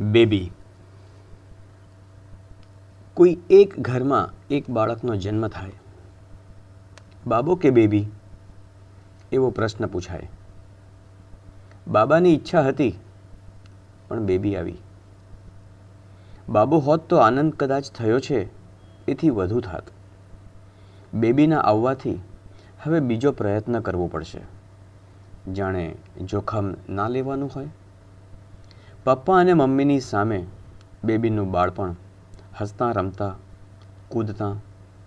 baby કોઈ એક ઘરમાં એક બાળકનો જન્મ થાય બાબો કે બેબી એવો પ્રશ્ન પૂછાય બાબાની ઈચ્છા હતી પણ બેબી આવી બાબો હોત તો આનંદ કદાચ થયો છે એથી વધુ થાત બેબીના આવવાથી હવે બીજો પ્રયત્ન કરવો પડશે જાણે જોખમ ના લેવાનું હોય પપ્પા અને મમ્મીની સામે બેબીનું બાળપણ હસતા રમતા કૂદતા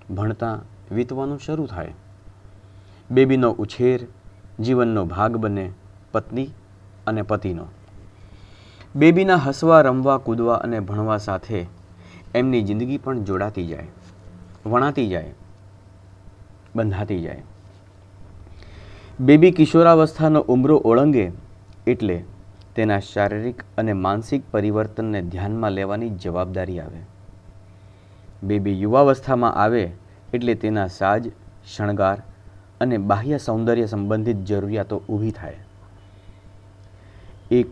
ભણતા વીતવાનું શરૂ થાય બેબીનો ઉછેર જીવનનો ભાગ બને પત્ની અને પતિનો બેબીના હસવા રમવા કૂદવા અને ભણવા સાથે એમની જિંદગી પણ જોડાતી જાય વણાતી જાય બંધાતી જાય બેબી કિશોરાવસ્થાનો ઉમરો ઓળંગે એટલે તેના શારીરિક અને માનસિક પરિવર્તનને ધ્યાનમાં લેવાની જવાબદારી આવે બેબી યુવાવસ્થામાં આવે એટલે તેના સાજ શણગાર અને બાહ્ય સૌંદર્ય સંબંધિત જરૂરિયાતો ઊભી થાય એક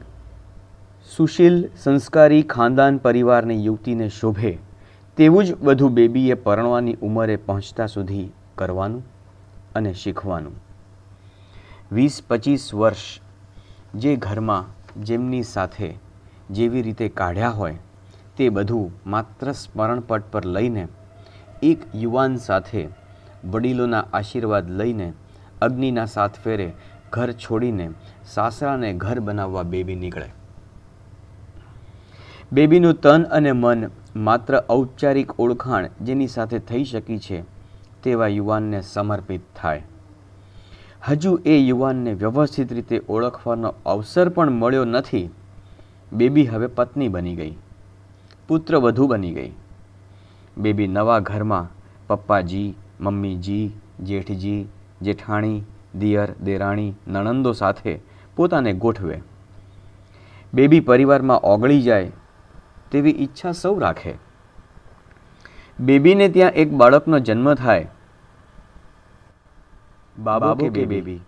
સુશીલ સંસ્કારી ખાનદાન પરિવારની યુવતીને શોભે તેવું જ બધું બેબીએ પરણવાની ઉંમરે પહોંચતા સુધી કરવાનું અને શીખવાનું વીસ પચીસ વર્ષ જે ઘરમાં જેમની સાથે જેવી રીતે કાઢ્યા હોય તે બધું માત્ર સ્મરણપટ પર લઈને એક યુવાન સાથે વડીલોના આશીર્વાદ લઈને અગ્નિના સાથ ફેરે ઘર છોડીને સાસરાને ઘર બનાવવા બેબી નીકળે બેબીનું તન અને મન માત્ર ઔપચારિક ઓળખાણ જેની સાથે થઈ શકી છે તેવા યુવાનને સમર્પિત થાય હજુ એ યુવાનને વ્યવસ્થિત રીતે ઓળખવાનો અવસર પણ મળ્યો નથી બેબી હવે પત્ની બની ગઈ પુત્ર વધુ બની ગઈ બેબી નવા ઘરમાં પપ્પાજી મમ્મીજી જેઠજી જેઠાણી દિયર દેરાણી નણંદો સાથે પોતાને ગોઠવે બેબી પરિવારમાં ઓગળી જાય તેવી ઈચ્છા સૌ રાખે બેબીને ત્યાં એક બાળકનો જન્મ થાય બાબુ કે બેબી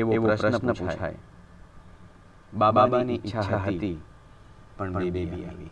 એવો પ્રશ્ન પૂછાય બાબાની ઈચ્છા હતી પણ બેબી આવી